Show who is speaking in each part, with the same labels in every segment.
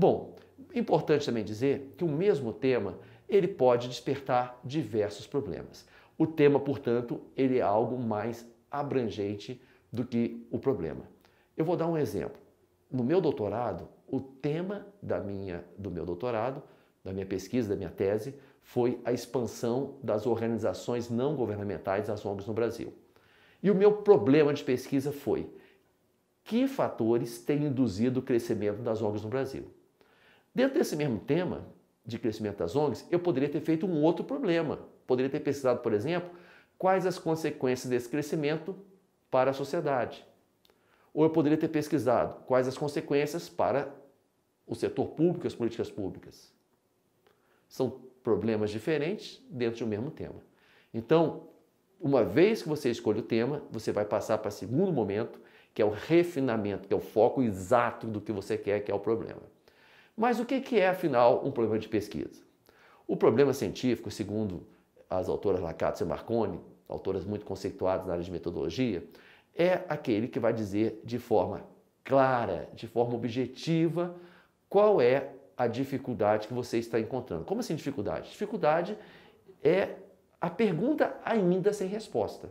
Speaker 1: Bom, importante também dizer que o mesmo tema ele pode despertar diversos problemas. O tema, portanto, ele é algo mais abrangente do que o problema. Eu vou dar um exemplo. No meu doutorado, o tema da minha, do meu doutorado, da minha pesquisa, da minha tese, foi a expansão das organizações não governamentais, as ONGs no Brasil. E o meu problema de pesquisa foi que fatores têm induzido o crescimento das ONGs no Brasil? Dentro desse mesmo tema de crescimento das ONGs, eu poderia ter feito um outro problema. Poderia ter pesquisado, por exemplo, quais as consequências desse crescimento para a sociedade. Ou eu poderia ter pesquisado quais as consequências para o setor público, as políticas públicas. São problemas diferentes dentro de um mesmo tema. Então, uma vez que você escolhe o tema, você vai passar para o segundo momento, que é o refinamento, que é o foco exato do que você quer, que é o problema. Mas o que é, afinal, um problema de pesquisa? O problema científico, segundo as autoras Lacazzo e Marconi, autoras muito conceituadas na área de metodologia, é aquele que vai dizer de forma clara, de forma objetiva, qual é a dificuldade que você está encontrando. Como assim dificuldade? Dificuldade é a pergunta ainda sem resposta.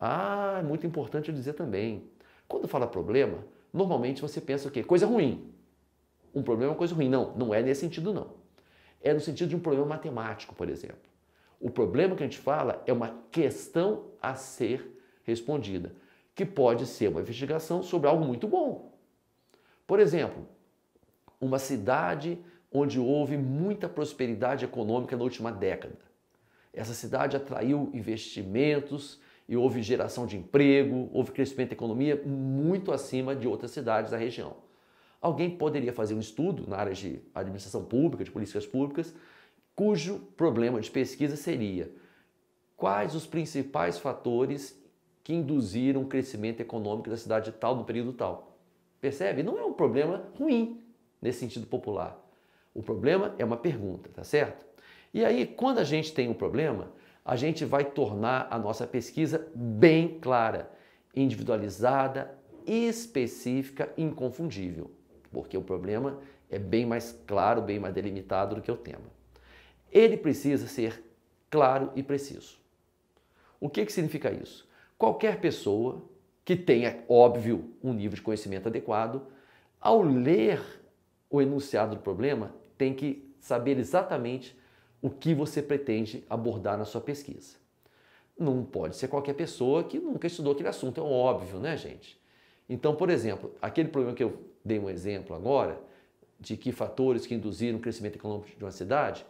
Speaker 1: Ah, é muito importante eu dizer também. Quando fala problema, normalmente você pensa o quê? Coisa ruim um problema é uma coisa ruim. Não, não é nesse sentido, não. É no sentido de um problema matemático, por exemplo. O problema que a gente fala é uma questão a ser respondida, que pode ser uma investigação sobre algo muito bom. Por exemplo, uma cidade onde houve muita prosperidade econômica na última década. Essa cidade atraiu investimentos e houve geração de emprego, houve crescimento da economia muito acima de outras cidades da região alguém poderia fazer um estudo na área de administração pública, de políticas públicas, cujo problema de pesquisa seria quais os principais fatores que induziram o crescimento econômico da cidade tal no período tal. Percebe? Não é um problema ruim nesse sentido popular. O problema é uma pergunta, tá certo? E aí, quando a gente tem um problema, a gente vai tornar a nossa pesquisa bem clara, individualizada, específica, inconfundível porque o problema é bem mais claro, bem mais delimitado do que o tema. Ele precisa ser claro e preciso. O que, que significa isso? Qualquer pessoa que tenha, óbvio, um nível de conhecimento adequado, ao ler o enunciado do problema, tem que saber exatamente o que você pretende abordar na sua pesquisa. Não pode ser qualquer pessoa que nunca estudou aquele assunto, é óbvio, né, gente? Então, por exemplo, aquele problema que eu dei um exemplo agora, de que fatores que induziram o crescimento econômico de uma cidade,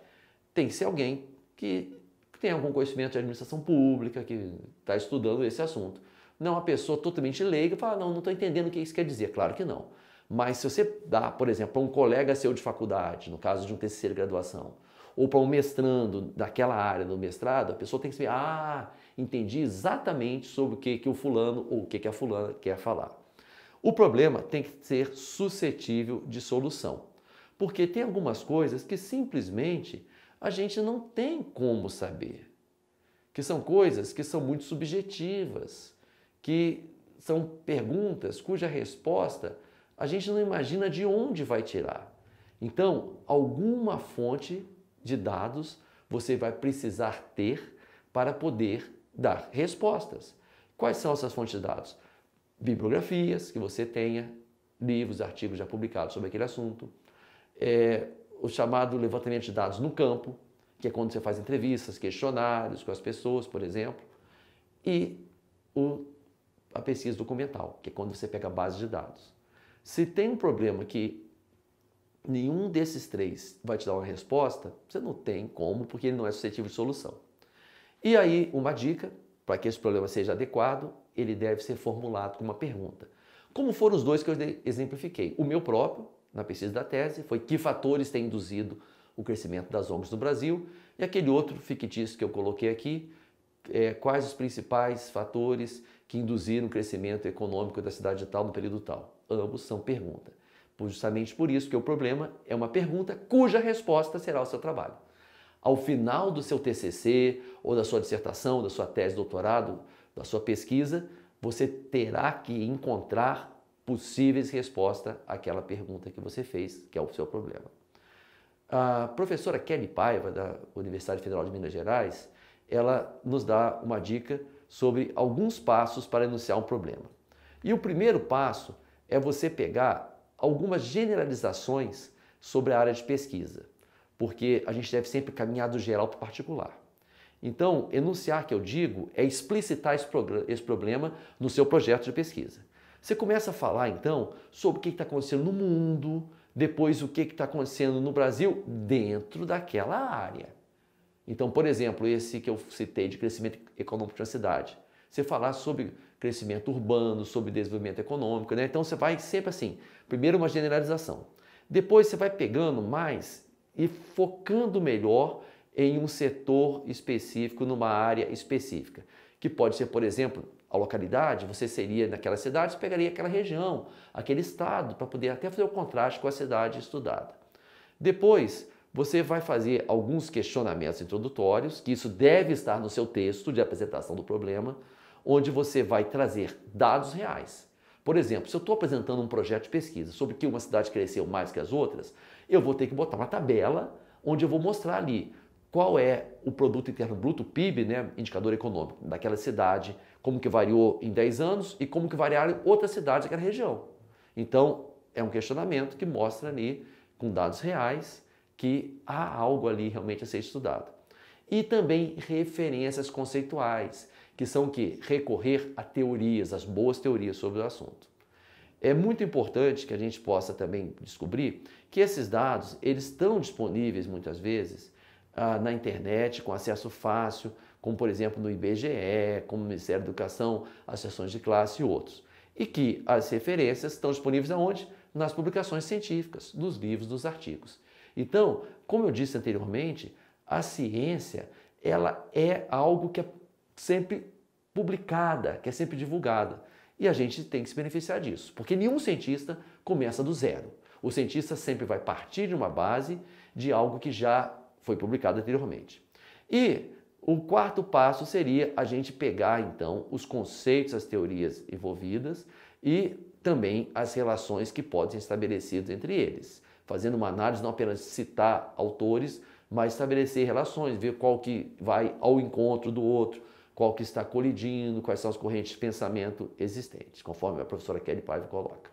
Speaker 1: tem que ser alguém que tem algum conhecimento de administração pública, que está estudando esse assunto. Não uma pessoa totalmente leiga fala, não, não estou entendendo o que isso quer dizer. Claro que não. Mas se você dá, por exemplo, para um colega seu de faculdade, no caso de um terceiro graduação, ou para um mestrando daquela área do mestrado, a pessoa tem que saber, ah, entendi exatamente sobre o que, que o fulano ou o que, que a fulana quer falar. O problema tem que ser suscetível de solução, porque tem algumas coisas que simplesmente a gente não tem como saber, que são coisas que são muito subjetivas, que são perguntas cuja resposta a gente não imagina de onde vai tirar. Então, alguma fonte de dados você vai precisar ter para poder dar respostas. Quais são essas fontes de dados? bibliografias que você tenha, livros, artigos já publicados sobre aquele assunto, é, o chamado levantamento de dados no campo, que é quando você faz entrevistas, questionários com as pessoas, por exemplo, e o, a pesquisa documental, que é quando você pega a base de dados. Se tem um problema que nenhum desses três vai te dar uma resposta, você não tem como, porque ele não é suscetível de solução. E aí, uma dica para que esse problema seja adequado ele deve ser formulado com uma pergunta. Como foram os dois que eu exemplifiquei? O meu próprio, na pesquisa da tese, foi que fatores têm induzido o crescimento das ONGs no Brasil, e aquele outro fictício que eu coloquei aqui, é, quais os principais fatores que induziram o crescimento econômico da cidade tal no período tal? Ambos são pergunta. Justamente por isso que o problema é uma pergunta cuja resposta será o seu trabalho. Ao final do seu TCC, ou da sua dissertação, ou da sua tese de doutorado, da sua pesquisa, você terá que encontrar possíveis respostas àquela pergunta que você fez, que é o seu problema. A professora Kelly Paiva, da Universidade Federal de Minas Gerais, ela nos dá uma dica sobre alguns passos para enunciar um problema. E o primeiro passo é você pegar algumas generalizações sobre a área de pesquisa, porque a gente deve sempre caminhar do geral para o particular. Então, enunciar que eu digo é explicitar esse, problema no seu projeto de pesquisa. Você começa a falar então sobre o que está acontecendo no mundo, depois o que está acontecendo no Brasil dentro daquela área. Então, por exemplo, esse que eu citei de crescimento econômico de uma cidade. Você falar sobre crescimento urbano, sobre desenvolvimento econômico, né? Então você vai sempre assim, primeiro uma generalização. Depois você vai pegando mais e focando melhor em um setor específico, numa área específica. Que pode ser, por exemplo, a localidade, você seria naquela cidade, você pegaria aquela região, aquele estado, para poder até fazer o contraste com a cidade estudada. Depois, você vai fazer alguns questionamentos introdutórios, que isso deve estar no seu texto de apresentação do problema, onde você vai trazer dados reais. Por exemplo, se eu estou apresentando um projeto de pesquisa sobre que uma cidade cresceu mais que as outras, eu vou ter que botar uma tabela onde eu vou mostrar ali qual é o produto interno bruto, PIB, né, indicador econômico daquela cidade, como que variou em 10 anos e como que variaram outras cidades daquela região. Então, é um questionamento que mostra ali, com dados reais, que há algo ali realmente a ser estudado. E também referências conceituais, que são que recorrer a teorias, as boas teorias sobre o assunto. É muito importante que a gente possa também descobrir que esses dados, eles estão disponíveis muitas vezes ah, na internet, com acesso fácil, como por exemplo no IBGE, como no Ministério da Educação, associações de classe e outros. E que as referências estão disponíveis aonde? Nas publicações científicas, nos livros, nos artigos. Então, como eu disse anteriormente, a ciência ela é algo que é sempre publicada, que é sempre divulgada. E a gente tem que se beneficiar disso, porque nenhum cientista começa do zero. O cientista sempre vai partir de uma base de algo que já foi publicado anteriormente. E o quarto passo seria a gente pegar então os conceitos, as teorias envolvidas e também as relações que podem ser estabelecidas entre eles, fazendo uma análise não apenas citar autores, mas estabelecer relações, ver qual que vai ao encontro do outro, qual que está colidindo, quais são as correntes de pensamento existentes, conforme a professora Kelly Paiva coloca.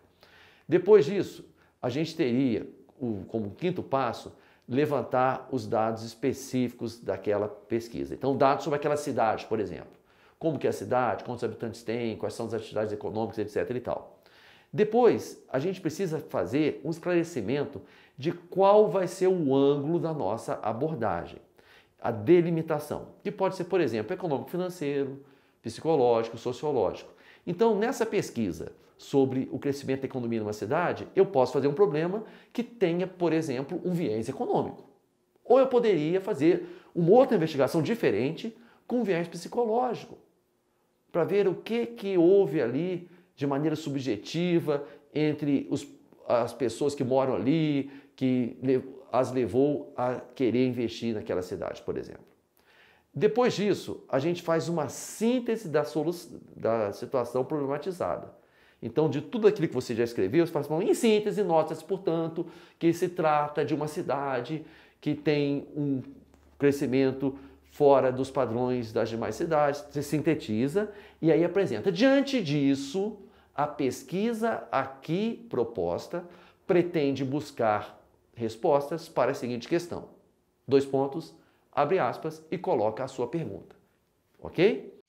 Speaker 1: Depois disso, a gente teria como quinto passo levantar os dados específicos daquela pesquisa. Então, dados sobre aquela cidade, por exemplo. Como que é a cidade, quantos habitantes tem, quais são as atividades econômicas, etc. e tal. Depois, a gente precisa fazer um esclarecimento de qual vai ser o ângulo da nossa abordagem, a delimitação, que pode ser, por exemplo, econômico-financeiro, psicológico, sociológico. Então, nessa pesquisa sobre o crescimento da economia numa uma cidade, eu posso fazer um problema que tenha, por exemplo, um viés econômico. Ou eu poderia fazer uma outra investigação diferente com um viés psicológico, para ver o que, que houve ali de maneira subjetiva entre os, as pessoas que moram ali, que as levou a querer investir naquela cidade, por exemplo. Depois disso, a gente faz uma síntese da, da situação problematizada. Então, de tudo aquilo que você já escreveu, você fala assim, em síntese, nota-se, portanto, que se trata de uma cidade que tem um crescimento fora dos padrões das demais cidades, você sintetiza e aí apresenta. Diante disso, a pesquisa aqui proposta pretende buscar respostas para a seguinte questão. Dois pontos abre aspas, e coloca a sua pergunta. Ok?